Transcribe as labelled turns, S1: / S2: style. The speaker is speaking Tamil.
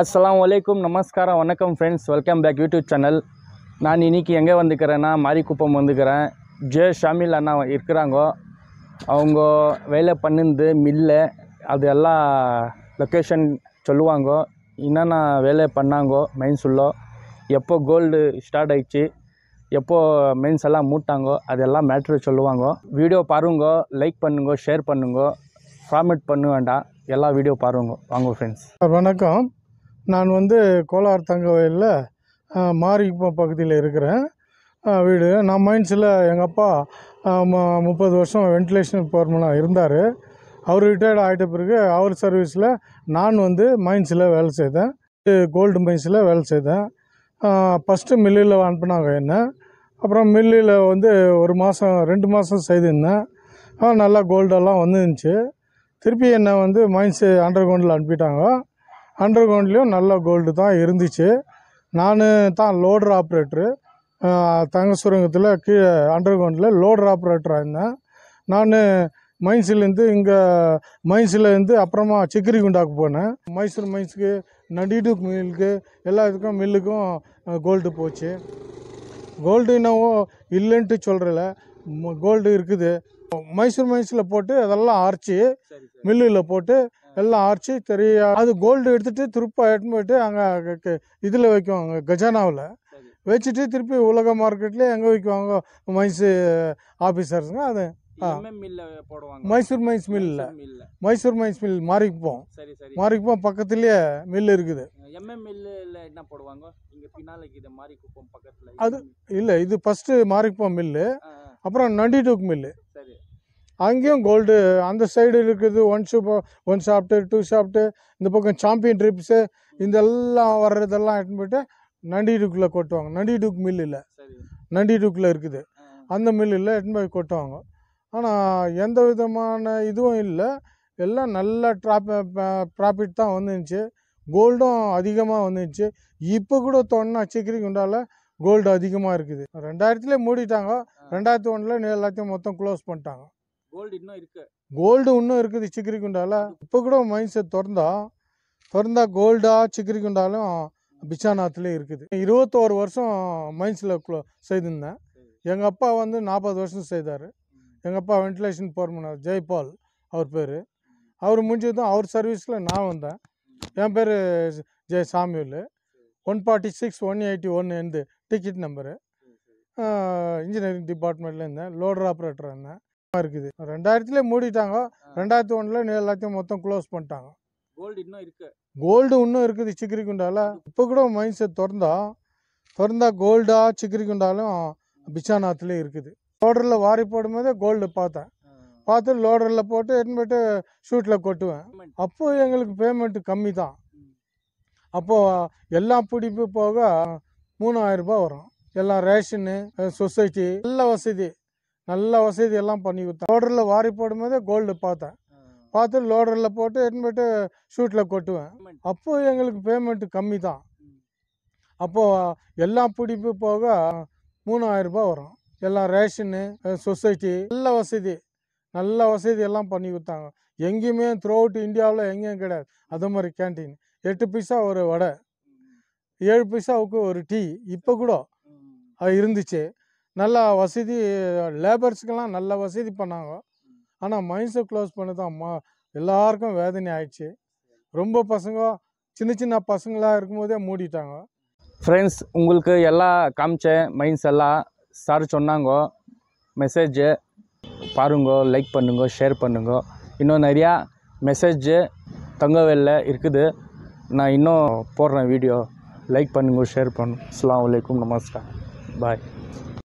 S1: அஸ்லாம் வலைக்கும் நமஸ்காரம் வணக்கம் friends welcome back YouTube channel நான் இன்றைக்கி எங்கே வந்துக்கிறேன்னா மாரிக்குப்பம் வந்துக்கிறேன் ஜே ஷாமில் அண்ணா இருக்கிறாங்கோ அவங்க வேலை பண்ணிருந்து மில்லு அது எல்லா லொக்கேஷன் சொல்லுவாங்கோ என்னென்ன வேலை பண்ணாங்கோ மைன்ஸ் உள்ளோ எப்போ கோல்டு ஸ்டார்ட் ஆயிடுச்சு எப்போது மெயின்ஸ் எல்லாம் மூட்டாங்கோ அதெல்லாம் மேட்ரு சொல்லுவாங்க வீடியோ பாருங்கோ லைக் பண்ணுங்க ஷேர் பண்ணுங்க ஃபார்மேட் பண்ண வேண்டாம் எல்லா வீடியோ பாருங்க வாங்க ஃப்ரெண்ட்ஸ்
S2: வணக்கம் நான் வந்து கோலார் தங்க வயலில் பகுதியில் இருக்கிறேன் வீடு நான் மைன்ஸில் எங்கள் அப்பா முப்பது வருஷம் வென்டிலேஷன் போர்மனாக இருந்தார் அவர் ரிட்டையர்ட் ஆகிட்ட பிறகு அவர் சர்வீஸில் நான் வந்து மைன்ஸில் வேலை செய்தேன் கோல்டு மைன்ஸில் வேலை செய்தேன் ஃபஸ்ட்டு மில்லில் அனுப்பினாங்க என்ன அப்புறம் மில்லில் வந்து ஒரு மாதம் ரெண்டு மாதம் செய்திருந்தேன் நல்லா கோல்டெல்லாம் வந்துருந்துச்சு திருப்பி என்னை வந்து மைன்ஸு அண்டர் கிரவுண்டில் அனுப்பிட்டாங்க அண்டர் கிரவுண்ட்லேயும் நல்ல கோல்டு தான் இருந்துச்சு நான் தான் லோடர் ஆப்ரேட்ரு தங்க சுரங்கத்தில் கீழே அண்டர் கிரவுண்டில் லோடர் ஆப்ரேட்டராக இருந்தேன் நான் மைன்ஸ்லேருந்து இங்கே மைன்ஸ்லேருந்து அப்புறமா குண்டாக்கு போனேன் மைசூர் மைன்ஸுக்கு நடிடு மில்லுக்கு எல்லா இதுக்கும் மில்லுக்கும் கோல்டு போச்சு கோல்டு என்னவோ இல்லைன்ட்டு சொல்கிறல கோல்டு இருக்குது மைசூர் மைசூர்ல போட்டு அதெல்லாம் அரைச்சி மில்லில் போட்டு எல்லாம் அரைச்சி தெரிய அது கோல்டு எடுத்துட்டு திருப்பா எடுத்துன்னு போயிட்டு அங்கே இதில் வைக்குவாங்க கஜானாவில் வச்சுட்டு திருப்பி உலக மார்க்கெட்லேயே எங்கே வைக்குவாங்க மைசூர் ஆஃபீஸர்ஸுங்க அது மில்ல போடுவாங்க மைசூர் மைன்ஸ் மில்ல மைசூர் மைன்ஸ் மில் மாறிக்கு போம் மாறிக்கு போம் பக்கத்துலயே மில் இருக்குது
S1: இது அது
S2: இல்ல இது ஃபர்ஸ்ட் போம் மில்லு அப்புறம் நண்டி டூக் மில்லு அங்கேயும் கோல்டு அந்த சைடு இருக்குது one shoe one shaft two shaft இந்த பக்கம் சாம்பியன் ட்ரிப்ஸு இதெல்லாம் வர்றதெல்லாம் எட்டுன்னு போயிட்டு நண்டி டூக்கில் கொட்டுவாங்க நண்டி டூக் இல்லை நண்டி டூக்கில் இருக்குது அந்த மில்லில் எட்டுன்னு போய் கொட்டுவாங்க ஆனால் எந்த விதமான இதுவும் இல்லை எல்லாம் நல்ல ட்ராப் ப்ராஃபிட் தான் வந்துருந்துச்சு கோல்டும் அதிகமாக வந்துருந்துச்சு இப்போ கூட தோணுனா சிக்கிரி உண்டால கோல்டு அதிகமாக இருக்குது ரெண்டாயிரத்துலேயே மூடிட்டாங்க ரெண்டாயிரத்தி ஒன்றில் எல்லாத்தையும் மொத்தம் க்ளோஸ் பண்ணிட்டாங்க
S1: கோல்டு இன்னும் இருக்கு
S2: கோல்டு இன்னும் இருக்குது சிக்கிரி குண்டாவில் இப்போ கூட மைண்ட் செட் திறந்தா திறந்தா கோல்டா சிக்கிரி குண்டாலும் பிச்சாநாத்துலேயும் இருக்குது இருபத்தோரு வருஷம் மைன்ஸில் செய்திருந்தேன் எங்கள் அப்பா வந்து நாற்பது வருஷம் செய்தார் எங்கள் அப்பா வென்டிலேஷன் போர்மனார் ஜெய்பால் அவர் பேர் அவர் முடிஞ்சதும் அவர் சர்வீஸில் நான் வந்தேன் என் பேர் Jai Samuel one forty six one eighty one எந்த டிக்கெட் நம்பரு இன்ஜினியரிங் டிபார்ட்மெண்ட்டில் இருந்தேன் லோடர் ஆப்ரேட்டர் இருந்தேன் இருக்குது ரெண்டாயிரத்துலேயே மூடிட்டாங்க ரெண்டாயிரத்தி ஒன்றில் எல்லாத்தையும் மொத்தம் க்ளோஸ் பண்ணிட்டாங்க
S1: கோல்டு இன்னும் இருக்கு
S2: கோல்டு இன்னும் இருக்குது சிக்கிரி குண்டால இப்போ கூட மைண்ட் செட் திறந்தா திறந்தா கோல்டா சிக்கிரி குண்டாலும் பிச்சாநாத்துலேயும் இருக்குது லோடரில் வாரி போடும்போதே கோல்டு பார்த்தேன் பார்த்து லோடரில் போட்டு எடுத்துட்டு ஷூட்டில் கொட்டுவேன் அப்போது எங்களுக்கு பேமெண்ட்டு கம்மி தான் அப்போது எல்லாம் பிடிப்பு போக மூணாயிரரூபா வரும் எல்லாம் ரேஷனு சொசைட்டி நல்ல வசதி நல்ல வசதி எல்லாம் பண்ணி கொடுத்தேன் லோடரில் வாரி போடும்போதே கோல்டு பார்த்தேன் பார்த்து லோடரில் போட்டு எடுத்துட்டு ஷூட்டில் கொட்டுவேன் அப்போது எங்களுக்கு பேமெண்ட்டு கம்மி தான் அப்போது எல்லாம் பிடிப்பு போக மூணாயிரரூபா வரும் எல்லாம் ரேஷனு சொசைட்டி நல்ல வசதி நல்ல வசதி எல்லாம் பண்ணி கொடுத்தாங்க எங்கேயுமே த்ரூ அவுட் இந்தியாவில் எங்கேயும் கிடையாது அது மாதிரி கேன்டீன் எட்டு பைசா ஒரு வடை ஏழு பைசாவுக்கு ஒரு டீ இப்போ கூட அது இருந்துச்சு நல்ல வசதி லேபர்ஸுக்கெல்லாம் நல்ல வசதி பண்ணாங்க ஆனால் மைண்ட்ஸை க்ளோஸ் பண்ணி தான் மா எல்லாருக்கும் வேதனை ஆயிடுச்சு ரொம்ப பசங்க சின்ன சின்ன பசங்களாக இருக்கும்போதே மூடிட்டாங்க
S1: ஃப்ரெண்ட்ஸ் உங்களுக்கு எல்லாம் காமிச்சேன் மைண்ட்ஸ் எல்லாம் சார் சொன்னாங்கோ மெசேஜு பாருங்கோ லைக் பண்ணுங்கோ ஷேர் பண்ணுங்கோ இன்னும் நிறையா மெசேஜு தங்கவேலில் இருக்குது நான் இன்னும் போடுறேன் வீடியோ லைக் பண்ணுங்க ஷேர் பண்ணுங்க அஸ்லாம் வலைக்கும் நமஸ்கார் பாய்